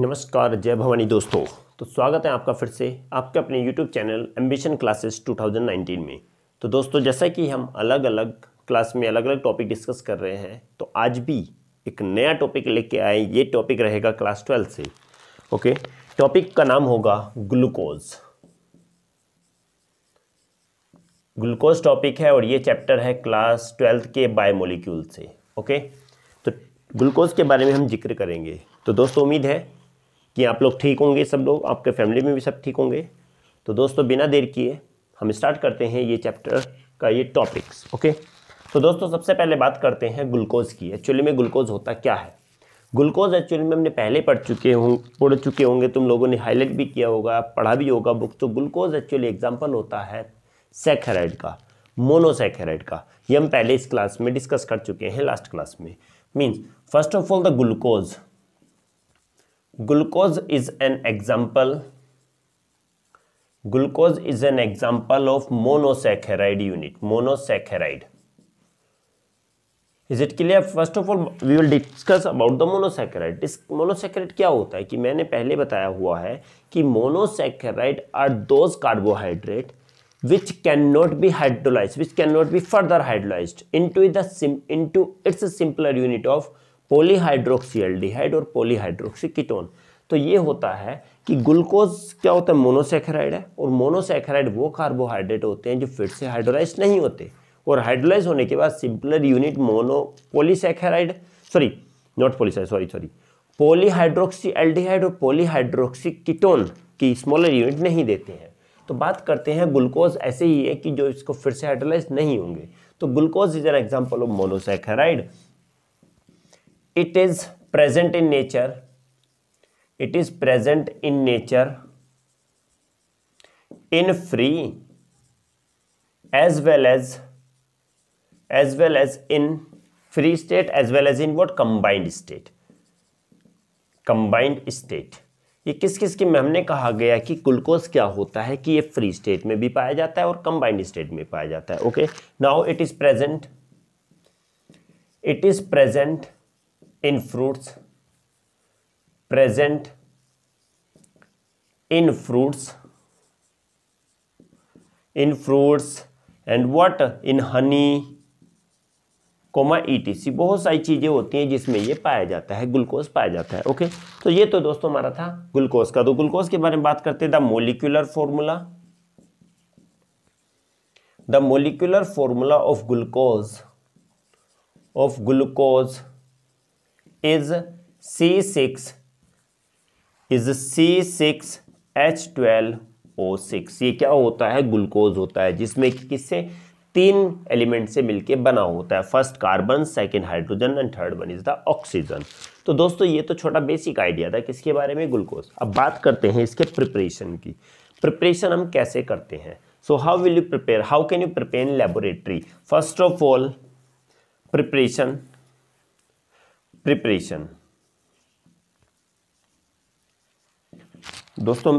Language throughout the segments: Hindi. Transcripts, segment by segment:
नमस्कार जय भवानी दोस्तों तो स्वागत है आपका फिर से आपके अपने YouTube चैनल एम्बिशन क्लासेस 2019 में तो दोस्तों जैसा कि हम अलग अलग क्लास में अलग अलग टॉपिक डिस्कस कर रहे हैं तो आज भी एक नया टॉपिक लेके आए ये टॉपिक रहेगा क्लास ट्वेल्थ से ओके टॉपिक का नाम होगा ग्लूकोज ग्लूकोज टॉपिक है और ये चैप्टर है क्लास ट्वेल्थ के बायोमोलिक्यूल से ओके तो ग्लूकोज के बारे में हम जिक्र करेंगे तो दोस्तों उम्मीद है कि आप लोग ठीक होंगे सब लोग आपके फैमिली में भी सब ठीक होंगे तो दोस्तों बिना देर किए हम स्टार्ट करते हैं ये चैप्टर का ये टॉपिक्स ओके तो दोस्तों सबसे पहले बात करते हैं ग्लूकोज़ की एक्चुअली में ग्लूकोज़ होता क्या है ग्लूकोज़ एक्चुअली में हमने पहले पढ़ चुके हों पढ़ चुके होंगे तुम लोगों ने हाईलाइट भी किया होगा पढ़ा भी होगा बुक तो ग्लूकोज़ एक्चुअली एग्जाम्पल होता है सेखेराइड का मोनोसेकेराइड का ये हम पहले इस क्लास में डिस्कस कर चुके हैं लास्ट क्लास में means first of all the glucose glucose is an example glucose is an example of monosaccharide unit monosaccharide is it clear first of all we will discuss about the monosaccharide monosaccharide क्या होता है कि मैंने पहले बताया हुआ है कि monosaccharide are those carbohydrate which can not be hydrolyse which can not be further hydrolyse into into its simpler unit of polyhydroxy और पोलीहाइड्रोक्सी कीटोन तो ये होता है कि ग्लूकोज क्या होता है मोनोसेक्राइड है और मोनोसेक्राइड वो कार्बोहाइड्रेट होते हैं जो फिर से हाइड्रोलाइज नहीं होते और हाइड्रोलाइज होने के बाद simpler unit mono polysaccharide sorry not polyside sorry sorry polyhydroxy aldehyde और पोलीहाइड्रोक्सी कीटोन की स्मॉलर यूनिट नहीं देते हैं तो बात करते हैं ग्लूकोज ऐसे ही है कि जो इसको फिर से हाइड्रोलाइज नहीं होंगे तो glucose is an example of monosaccharide it is present in nature it is present in nature in free as well as as well as in free state as well as in what combined state combined state ये किस किस के में हमने कहा गया कि कुलकोस क्या होता है कि ये फ्री स्टेट में भी पाया जाता है और कंबाइंड स्टेट में पाया जाता है okay now it is present it is present in fruits present in fruits in fruits and what in honey comma etc बहुत सारी चीज़ें होती हैं जिसमें ये पाया जाता है ग्लूकोज पाया जाता है ओके तो ये तो दोस्तों हमारा था ग्लूकोज का तो ग्लूकोज के बारे में बात करते हैं the molecular formula the molecular formula of glucose of glucose is C six is C six H twelve O six ये क्या होता है ग्लूकोज होता है जिसमें कि किससे तीन एलिमेंट से मिलके बना होता है first carbon second hydrogen and third one is the oxygen तो दोस्तों ये तो छोटा बेसिक आइडिया था किसके बारे में ग्लूकोज अब बात करते हैं इसके प्रिपरेशन की प्रिपरेशन हम कैसे करते हैं so how will you prepare how can you prepare in laboratory first of all preparation preparation दोस्तों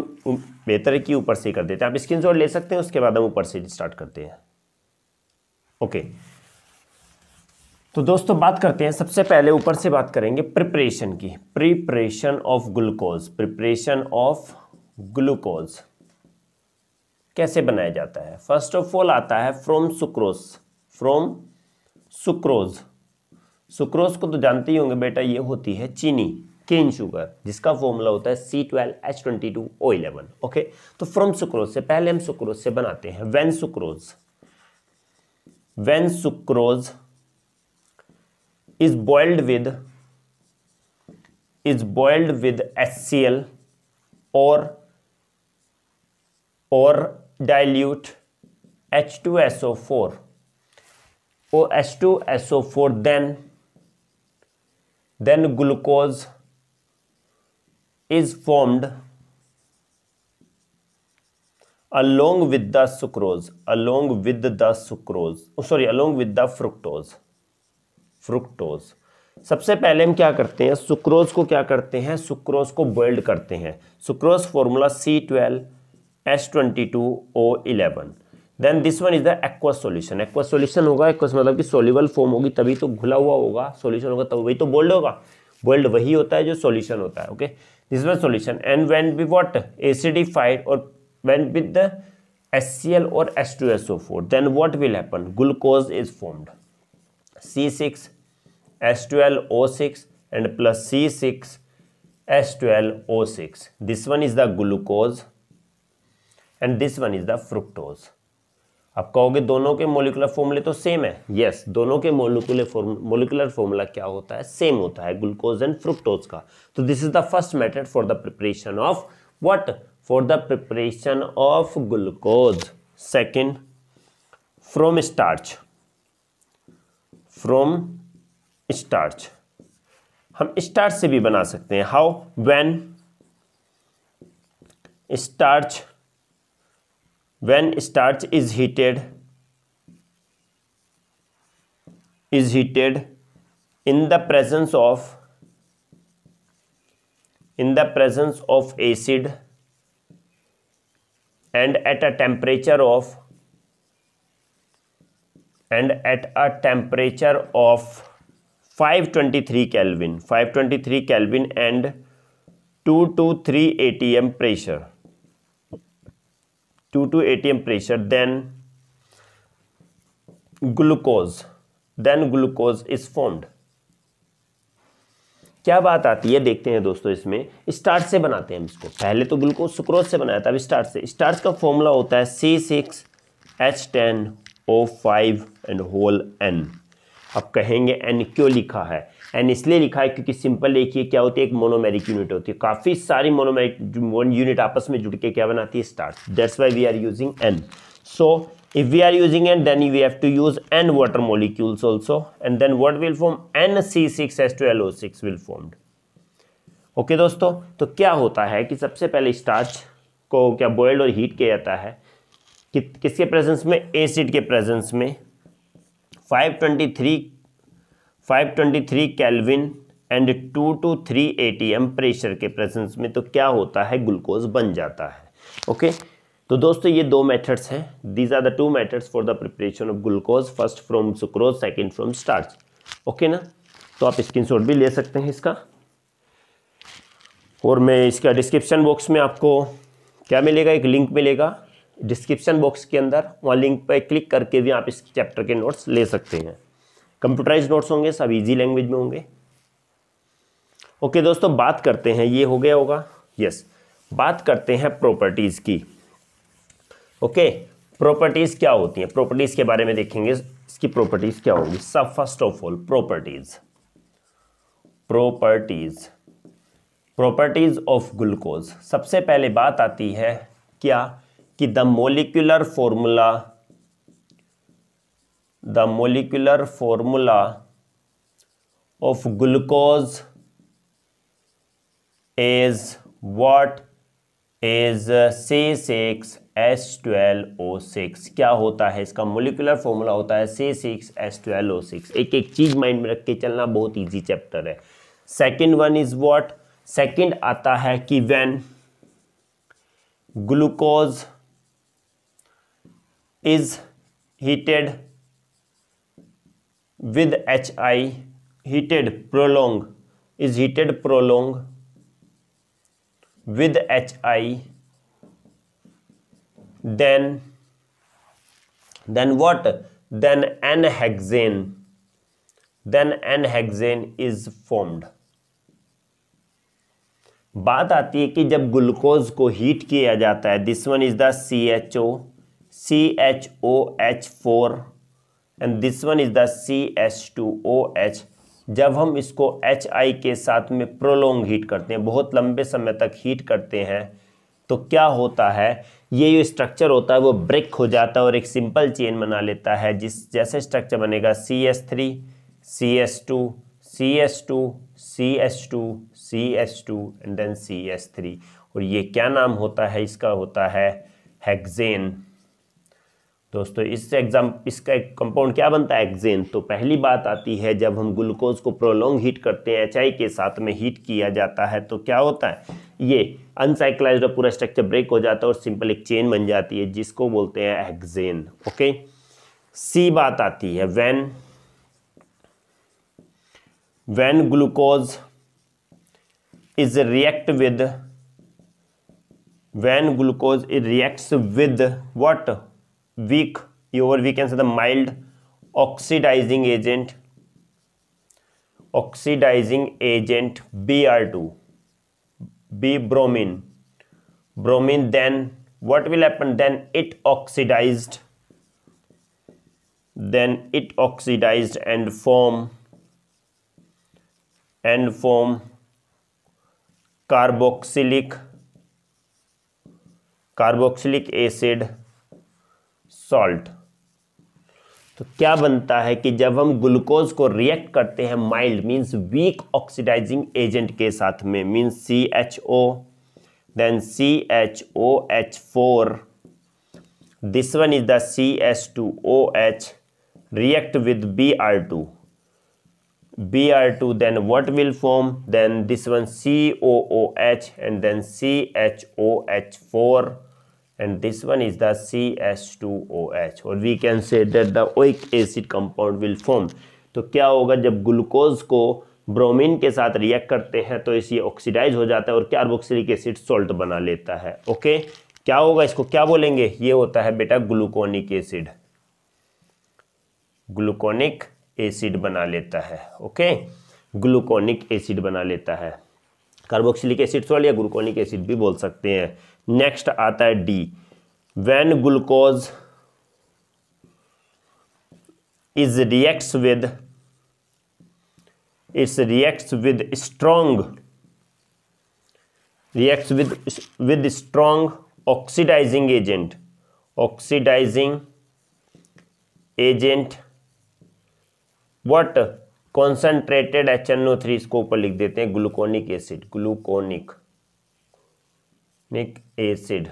बेहतर है कि ऊपर से कर देते हैं आप स्क्रीन ले सकते हैं उसके बाद हम ऊपर से स्टार्ट करते हैं ओके तो दोस्तों बात करते हैं सबसे पहले ऊपर से बात करेंगे प्रिपरेशन की preparation of glucose preparation of glucose कैसे बनाया जाता है फर्स्ट ऑफ ऑल आता है from sucrose from sucrose sucrose को तो जानते ही होंगे बेटा ये होती है चीनी केन शुगर जिसका फॉर्मूला होता है C twelve H twenty two O eleven okay तो फ्रॉम सुक्रोज से पहले हम सुक्रोज से बनाते हैं when sucrose when sucrose is boiled with is boiled with S C L और और dilute S O four then then glucose is formed along with the sucrose along with the sucrose oh, sorry along with the fructose fructose सबसे पहले हम क्या करते हैं सुक्रोज को क्या करते हैं सुक्रोज को बॉइल्ड करते हैं sucrose formula C twelve S twenty two O eleven then this one is the aqua solution aqua solution होगा एक्वस मतलब कि सोल्यूबल फॉर्म होगी तभी तो घुला हुआ होगा सोल्यूशन होगा तब वही तो बोल्ड होगा बोल्ड वही होता है जो सोल्यूशन होता है okay this one solution and when be what acidified और when with the is formed C six S twelve O six and plus C six S twelve O six this one is the glucose and this one is the fructose अब कहोगे दोनों के मोलिकुलर फॉर्मूले तो सेम है यस yes, दोनों के मोलिकुलर फॉर्म मोलिकुलर फॉर्मूला क्या होता है सेम होता है ग्लूकोज एंड फ्रुक्टोज का तो this is the first method for the preparation of what for the preparation of glucose second from starch from starch हम स्टार्च से भी बना सकते हैं how when starch when starch is heated is heated in the presence of in the presence of acid and at a temperature of and at a temperature of 523 kelvin 523 kelvin and 2 to 3 atm pressure 2 to atm pressure then glucose then glucose is formed क्या बात आती है देखते हैं दोस्तों इसमें स्टार्च से बनाते हैं हम इसको पहले तो ग्लूकोज सुक्रोज से बनाया था अब स्टार्च से स्टार्च का फॉर्मूला होता है C six H ten O five and whole N अब कहेंगे एन क्यों लिखा है एंड इसलिए लिखा है क्योंकि सिंपल देखिए क्या होती है एक मोनोमेरिक यूनिट होती है काफ़ी सारी मोनोमेरिक वन यूनिट आपस में जुड़ के क्या बनाती है starch that's why we are using N so if we are using n then we have to use n water molecules also and then what will form NC6H2LO6 will formed okay दोस्तों तो क्या होता है कि सबसे पहले स्टार्च को क्या बॉयल्ड और हीट किया जाता है कि, किसके प्रेजेंस में एसिड के प्रेजेंस में 523 523 Kelvin and 2 two 3 ATM pressure के प्रेजेंस में तो क्या होता है ग्लूकोज बन जाता है ओके तो दोस्तों ये दो मेथड्स हैं these are the two methods for the preparation of glucose first from sucrose second from starch okay ना तो आप शॉट भी ले सकते हैं इसका और मैं इसका डिस्क्रिप्शन बॉक्स में आपको क्या मिलेगा एक लिंक मिलेगा डिस्क्रिप्शन बॉक्स के अंदर वहाँ लिंक पर क्लिक करके भी आप इस चैप्टर के नोट्स ले सकते हैं कंप्यूटराइज नोट्स होंगे सब इजी लैंग्वेज में होंगे ओके दोस्तों बात करते हैं ये हो गया होगा यस बात करते हैं प्रॉपर्टीज़ की ओके प्रॉपर्टीज़ क्या होती हैं प्रॉपर्टीज़ के बारे में देखेंगे इसकी प्रॉपर्टीज़ क्या होंगी सब first of all properties properties properties of glucose सबसे पहले बात आती है क्या कि the molecular formula molecular as what as C six S twelve O six क्या होता है इसका मोलिकुलर फॉर्मूला होता है six S twelve O six एक एक चीज माइंड में रख के चलना बहुत ईजी चैप्टर है second one is what second आता है कि when glucose is heated with hi heated prolong is heated prolong with hi then then what then n hexane then n hexane is formed बात आती है कि जब ग्लूकोज को हीट किया जाता है this one is the C H O C H O H four and this one is the C H two O H जब हम इसको एच आई के साथ में प्रोलोंग हीट करते हैं बहुत लंबे समय तक हीट करते हैं तो क्या होता है ये जो स्ट्रक्चर होता है वो ब्रेक हो जाता है और एक सिंपल चेन बना लेता है जिस जैसे स्ट्रक्चर बनेगा C S three C S two C S two C S two C S two and then C S three और ये क्या नाम होता है इसका होता है हेक्जेन दोस्तों इस एग्जाम इसका एक कंपाउंड क्या बनता है एक्जेन तो पहली बात आती है जब हम ग्लूकोज को प्रोलोंग हीट करते हैं एच के साथ में हीट किया जाता है तो क्या होता है ये अनसाइक्लाइज और पूरा स्ट्रक्चर ब्रेक हो जाता है और सिंपल एक चेन बन जाती है जिसको बोलते हैं एक्जेन ओके सी बात आती है when when glucose is react with when glucose is reacts with what weak or we can say the mild oxidizing agent oxidizing agent br2 b bromine bromine then what will happen then it oxidized then it oxidized and form and form carboxylic carboxylic acid salt तो क्या बनता है कि जब हम ग्लूकोज को रिएक्ट करते हैं mild means weak oxidising agent के साथ में means C H O then C H O H four this one is the C H two O H react with B B R R two two form then this one C O O H and then C H O H four and this one is the CH2OH or we can say that the oic acid compound will form तो क्या होगा जब ग्लूकोज को ब्रोमीन के साथ रिएक्ट करते हैं तो इसे ऑक्सीडाइज हो जाता है और कार्बोक्सिलिक एसिड सॉल्ट बना लेता है ओके क्या होगा इसको क्या बोलेंगे ये होता है बेटा ग्लूकोनिक एसिड ग्लूकोनिक एसिड बना लेता है ओके ग्लूकोनिक एसिड बना लेता है कार्बोक्सिलिक एसिड सॉल्ट या ग्लूकोनिक एसिड भी बोल सकते हैं नेक्स्ट आता है D when glucose is reacts with its reacts with strong reacts with with strong oxidising agent oxidising agent what concentrated H N O three इसको ऊपर लिख देते हैं ग्लूकोनिक एसिड ग्लूकोनिक निक acid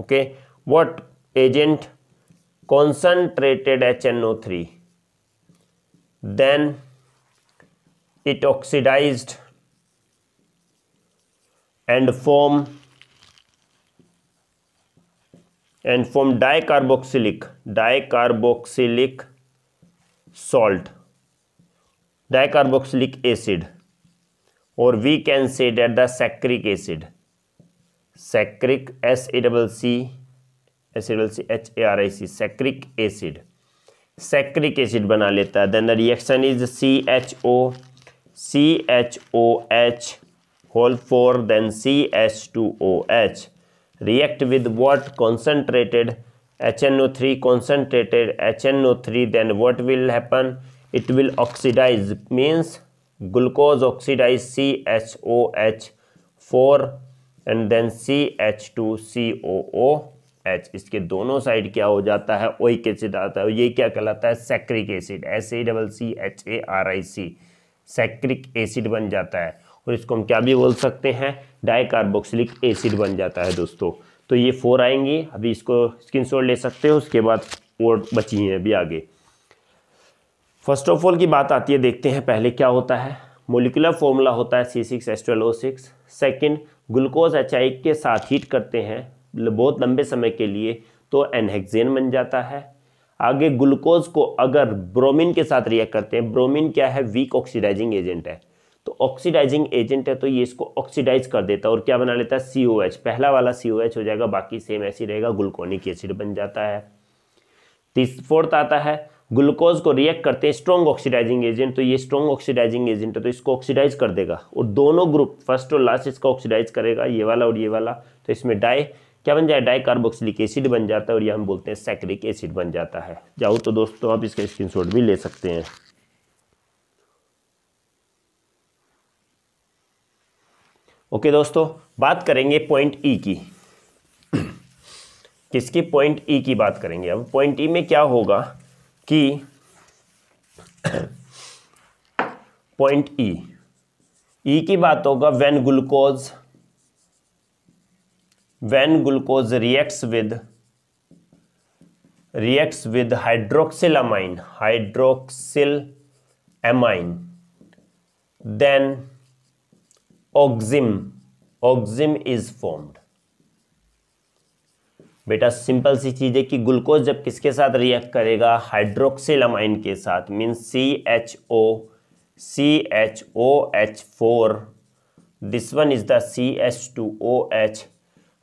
okay what agent concentrated H N O three then it oxidise and form and form dicarboxylic dicarboxylic salt dicarboxylic acid और we can say that the saccharic acid saccharic S A double C S A double C H A R I C saccharic acid saccharic acid बना लेता है then the reaction is C H O C H O H whole four then C H two O H react with what concentrated H N O three concentrated H N O three then what will happen it will oxidise means glucose oxidise C H O H four and then C H two C O O H इसके दोनों साइड क्या हो जाता है ओइक एसिड आता है ये क्या कहलाता है saccharic acid S A double C H A R I C saccharic acid बन जाता है और इसको हम क्या भी बोल सकते हैं डाइकार्बोक्सिलिक एसिड बन जाता है दोस्तों तो ये फोर आएंगे अभी इसको स्क्रीन शॉट ले सकते हो उसके बाद और बची हैं अभी आगे फर्स्ट ऑफ ऑल की बात आती है देखते हैं पहले क्या होता है मोलिकुलर फॉर्मूला होता है C six S twelve O six second glucose H के साथ हीट करते हैं बहुत लंबे समय के लिए तो एनहेक्जेन बन जाता है आगे ग्लूकोज को अगर ब्रोमीन के साथ रिएक्ट करते हैं ब्रोमीन क्या है वीक ऑक्सीडाइजिंग एजेंट है तो ऑक्सीडाइजिंग एजेंट है तो ये इसको ऑक्सीडाइज कर देता है और क्या बना लेता है सी एच पहला वाला सी एच हो जाएगा बाकी सेम ऐसी रहेगा ग्लूकोनिक एसिड बन जाता है तीस फोर्थ आता है ग्लूकोज को रिएक्ट करते हैं स्ट्रॉन्ग ऑक्सीडाइजिंग एजेंट तो ये स्ट्रॉन्ग ऑक्सीडाइजिंग एजेंट है तो इसको ऑक्सीडाइज कर देगा और दोनों ग्रुप फर्स्ट और लास्ट इसका ऑक्सीडाइज करेगा ये वाला और ये वाला तो इसमें डाई क्या बन जाए डाई कार्बोक्सिलिक एसिड बन जाता है और ये हम बोलते हैं सैक्रिक एसिड बन जाता है जाओ तो दोस्तों आप इसका स्क्रीन भी ले सकते हैं ओके दोस्तों बात करेंगे पॉइंट ई e की किसकी पॉइंट ई e की बात करेंगे अब पॉइंट ई e में क्या होगा कि पॉइंट ई ई की बात होगा when glucose when glucose reacts with reacts with hydroxyl amine hydroxyl amine then oxime oxime is formed बेटा सिंपल सी चीज है कि ग्लूकोज जब किसके साथ रिएक्ट करेगा हाइड्रोक्सिलामाइन के साथ means C H O C H O H four this one is the C H two O H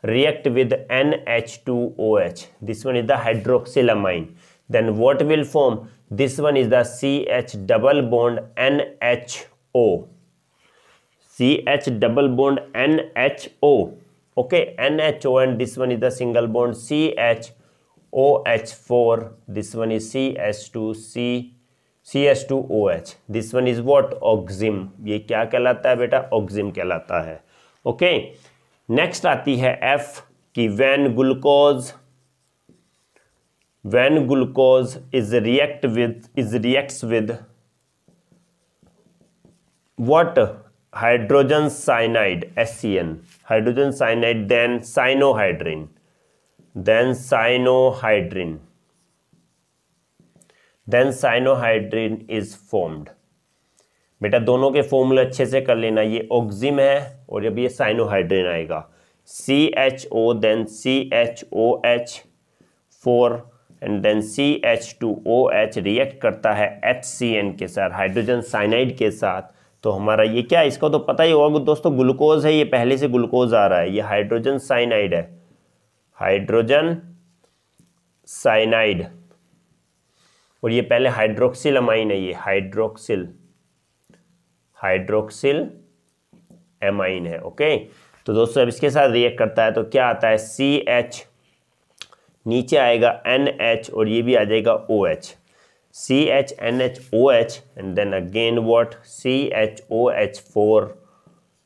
react with N H two O H this one is the hydroxylamine then what will form this one is the C H double bond N H O C H double bond N H O okay N H O N this one is the single bond C H O H four this one is C H two C C H two O H this one is what oxime ये क्या कहलाता है बेटा ऑक्सिम कहलाता है ओके नेक्स्ट आती है एफ की when glucose when glucose is react with is react with what hydrogen cyanide S C N hydrogen cyanide then cyanohydrin then cyanohydrin then cyanohydrin is formed बेटा दोनों के फॉर्मूले अच्छे से कर लेना ये ऑक्सिम है और जब ये साइनोहाइड्रेन आएगा C H O then C H O H four and then C H two O H react करता है एच सी एन के साथ हाइड्रोजन साइनाइड के साथ तो हमारा ये क्या इसका तो पता ही होगा दोस्तों ग्लूकोज है ये पहले से ग्लूकोज आ रहा है ये हाइड्रोजन साइनाइड है हाइड्रोजन साइनाइड और ये पहले हाइड्रोक्सिल अमाइन है ये हाइड्रोक्सिल हाइड्रोक्सिल एमाइन है ओके तो दोस्तों अब इसके साथ रिएक्ट करता है तो क्या आता है सी एच नीचे आएगा एन एच और ये भी आ जाएगा O OH. H C C H H H H N O and then again what H four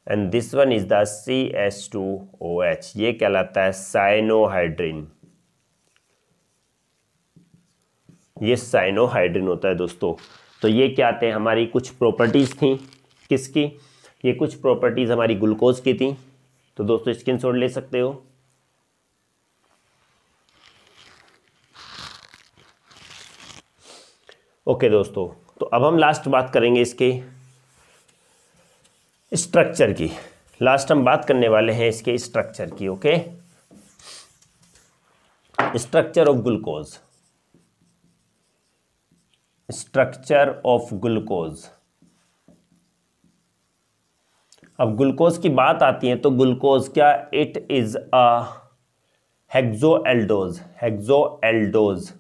and this one is the C H two O H ये कहलाता है साइनोहाइड्रिन ये साइनोहाइड्रिन होता है दोस्तों तो ये क्या आते हैं हमारी कुछ प्रॉपर्टीज़ थी किसकी ये कुछ प्रॉपर्टीज़ हमारी ग्लूकोज की थी तो दोस्तों स्क्रीन ले सकते हो ओके दोस्तों तो अब हम लास्ट बात करेंगे इसके स्ट्रक्चर की लास्ट हम बात करने वाले हैं इसके स्ट्रक्चर की okay structure of glucose structure of glucose अब ग्लूकोज की बात आती है तो ग्लूकोज क्या it is a hexoaldose hexoaldose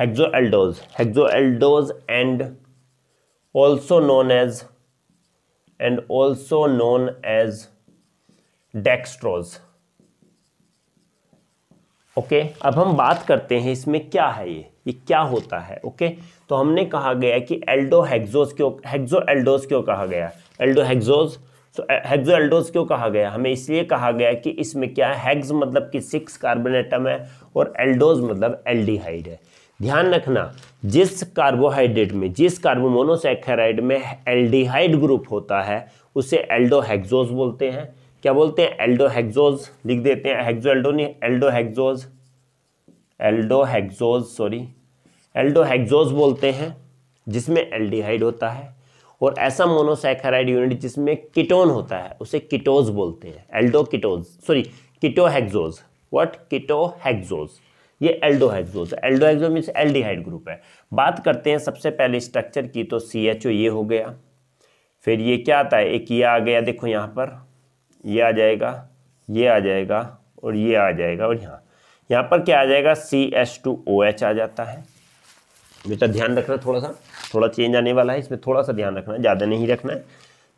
hexoaldose hexoaldose and also known as and also known as dextrose okay अब हम बात करते हैं इसमें क्या है ये ये क्या होता है ओके okay? तो हमने कहा गया कि एल्डो हेक्सोज क्यों हेक्सो एल्डोज क्यों कहा गया एल्डो हेक्सोज तो हेक्सो एल्डोज क्यों कहा गया हमें इसलिए कहा गया कि इसमें क्या है हेक्स मतलब कि सिक्स कार्बन एटम है और एल्डोज मतलब एल्डिहाइड है ध्यान रखना जिस कार्बोहाइड्रेट में जिस कार्बोमोनोसेक्राइड में एल्डिहाइड ग्रुप होता है उसे एल्डोहेक्सोज बोलते हैं क्या बोलते हैं एल्डोहेक्सोज लिख देते हैं हेक्सो एल्डो नहीं एल्डोहेक्सोज एल्डोहेक्सोज सॉरी एल्डोहेक्सोज बोलते हैं जिसमें एल्डिहाइड होता है और ऐसा मोनोसैकेराइड यूनिट जिसमें किटोन होता है उसे किटोज बोलते हैं aldo ketose sorry ketohexose what ketohexose ये एल्डोहाइड्रोज है एल्डोहेक्सो मीन्स एल्डिहाइड ग्रुप है बात करते हैं सबसे पहले स्ट्रक्चर की तो सी एच ओ ये हो गया फिर ये क्या आता है एक ये आ गया देखो यहाँ पर ये आ जाएगा ये आ जाएगा और ये आ जाएगा और यहाँ यहाँ पर क्या आ जाएगा C H two O H आ जाता है बेटा ध्यान रखना थोड़ा सा थोड़ा चेंज आने वाला है इसमें थोड़ा सा ध्यान रखना है ज़्यादा नहीं रखना है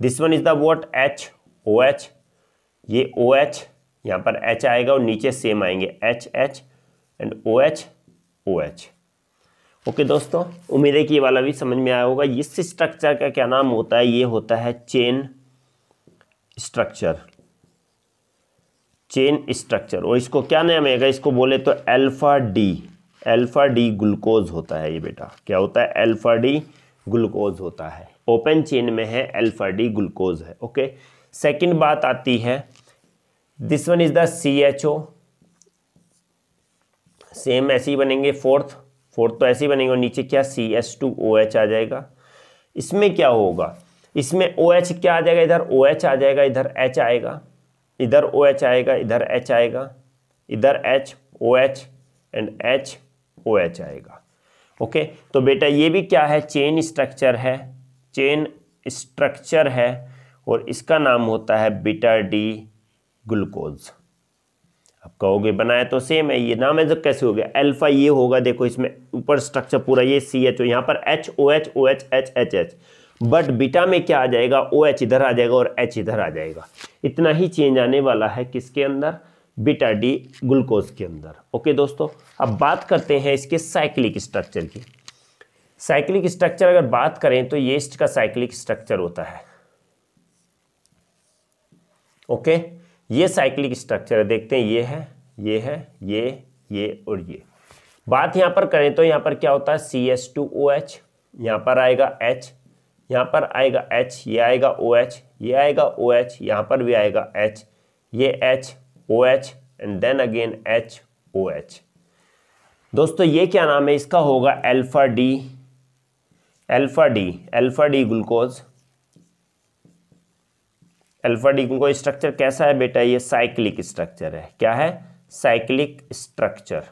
this one is the what H O H ये ओ एच यहाँ पर एच आएगा और नीचे सेम आएंगे H H and O H O H okay दोस्तों उम्मीद है कि ये वाला भी समझ में आया होगा इस स्ट्रक्चर का क्या नाम होता है ये होता है चेन स्ट्रक्चर चेन स्ट्रक्चर और इसको क्या नाम है इसको बोले तो alpha D alpha D glucose होता है ये बेटा क्या होता है अल्फा डी ग्लूकोज होता है ओपन चेन में है अल्फा डी ग्लूकोज है ओके सेकंड बात आती है this one is the C H O same ऐसे ही बनेंगे फोर्थ फोर्थ तो ऐसे ही बनेंगे और नीचे क्या C S two O H आ जाएगा इसमें क्या होगा इसमें ओ एच क्या आ जाएगा इधर ओ एच आ जाएगा इधर एच आएगा इधर ओ एच आएगा इधर एच आएगा इधर H O H and H O H आएगा ओके तो बेटा ये भी क्या है चेन स्ट्रक्चर है चेन स्ट्रक्चर है और इसका नाम होता है बीटा डी ग्लूकोज अब कहोगे बनाया तो सेम है ये नाम है जब तो कैसे हो गया अल्फा ये होगा देखो इसमें ऊपर स्ट्रक्चर पूरा ये सी एच ओ यहाँ पर H O H O H H H H but beta में क्या आ जाएगा ओ एच इधर आ जाएगा और एच इधर आ जाएगा इतना ही चेंज आने वाला है किसके अंदर बीटा डी ग्लूकोज के अंदर ओके दोस्तों अब बात करते हैं इसके साइक्लिक स्ट्रक्चर की साइक्लिक स्ट्रक्चर अगर बात करें तो येस्ट का साइक्लिक स्ट्रक्चर होता है ओके okay? ये साइक्लिक स्ट्रक्चर है देखते हैं ये है ये है ये ये और ये बात यहाँ पर करें तो यहाँ पर क्या होता है C S two O H यहाँ पर आएगा एच यहाँ पर आएगा एच ये आएगा ओ एच ये आएगा ओ एच यहाँ पर भी आएगा एच ये H O H and then again H O H दोस्तों ये क्या नाम है इसका होगा alpha D alpha D alpha D glucose alpha D का स्ट्रक्चर कैसा है बेटा ये साइक्लिक स्ट्रक्चर है क्या है cyclic structure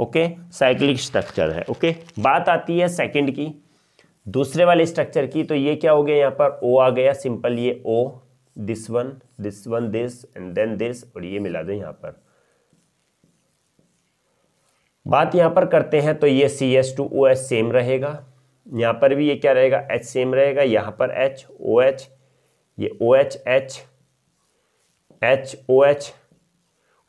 okay cyclic structure है ओके बात आती है सेकंड की दूसरे वाले स्ट्रक्चर की तो ये क्या हो गया यहाँ पर ओ आ गया सिंपल ये O this one this one this and then this और ये मिला दो यहाँ पर बात यहाँ पर करते हैं तो ये C S two O H same रहेगा यहाँ पर भी ये क्या रहेगा एच सेम रहेगा यहाँ पर एच ओ एच ये O H H H O H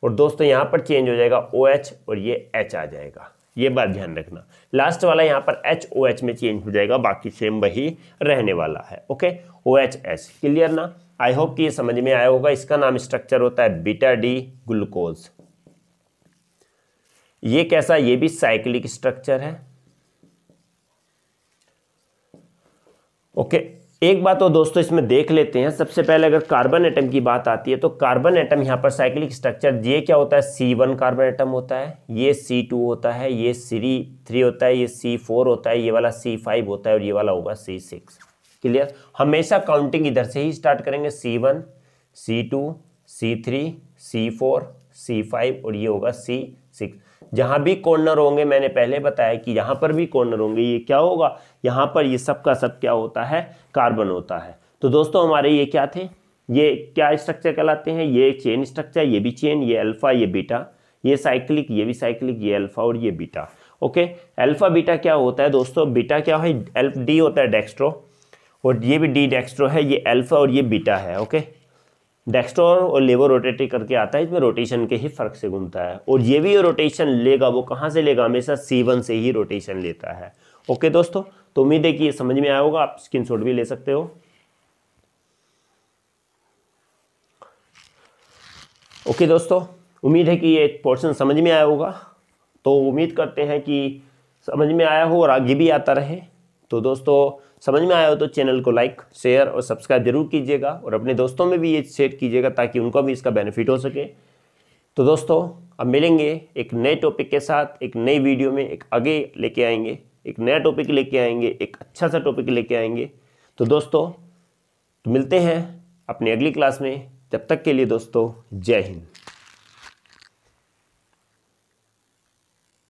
और दोस्तों यहां पर चेंज हो जाएगा ओ OH एच और ये एच आ जाएगा ये बात ध्यान रखना लास्ट वाला यहां पर एच ओ एच में चेंज हो जाएगा बाकी सेम वही रहने वाला है okay O H H clear ना आई होप कि ये समझ में आया होगा इसका नाम स्ट्रक्चर होता है बीटा डी ग्लूकोज ये कैसा ये भी साइक्लिक स्ट्रक्चर है ओके okay. एक बात तो दोस्तों इसमें देख लेते हैं सबसे पहले अगर कार्बन एटम की बात आती है तो कार्बन एटम यहाँ पर साइक्लिक स्ट्रक्चर ये क्या होता है सी वन कार्बन एटम होता है ये सी टू होता है ये सी थ्री होता है ये सी फोर होता है ये वाला सी फाइव होता है और ये वाला होगा सी सिक्स क्लियर हमेशा काउंटिंग इधर से ही स्टार्ट करेंगे C one C two C three C four C five और ये होगा सी सिक्स जहां भी कॉर्नर होंगे मैंने पहले बताया कि यहां पर भी कॉर्नर होंगे ये क्या होगा यहाँ पर ये सब का सब क्या होता है कार्बन होता है तो दोस्तों हमारे ये क्या थे ये क्या स्ट्रक्चर कहलाते हैं ये चेन स्ट्रक्चर ये भी चेन ये अल्फा ये बीटा ये साइक्लिक ये भी साइक्लिक ये अल्फा और ये बीटा ओके अल्फा बीटा क्या होता है दोस्तों बीटा क्या है एल्फ डी होता है डेक्स्ट्रो और ये भी डी डेक्स्ट्रो है ये अल्फा और ये बीटा है ओके डेक्स्ट्रो और लेवर रोटेटेड करके आता है इसमें रोटेशन के ही फर्क से घूमता है और ये भी रोटेशन लेगा वो कहाँ से लेगा हमेशा सी से ही रोटेशन लेता है ओके दोस्तों तो उम्मीद है कि ये समझ में आया होगा आप स्क्रीनशॉट भी ले सकते हो ओके दोस्तों उम्मीद है कि ये पोर्शन समझ में आया होगा तो उम्मीद करते हैं कि समझ में आया हो और आगे भी आता रहे तो दोस्तों समझ में आया हो तो चैनल को लाइक शेयर और सब्सक्राइब जरूर कीजिएगा और अपने दोस्तों में भी ये शेयर कीजिएगा ताकि उनको भी इसका बेनिफिट हो सके तो दोस्तों अब मिलेंगे एक नए टॉपिक के साथ एक नई वीडियो में एक आगे लेके आएंगे एक नया टॉपिक लेके आएंगे एक अच्छा सा टॉपिक लेके आएंगे तो दोस्तों तो मिलते हैं अपनी अगली क्लास में तब तक के लिए दोस्तों जय हिंद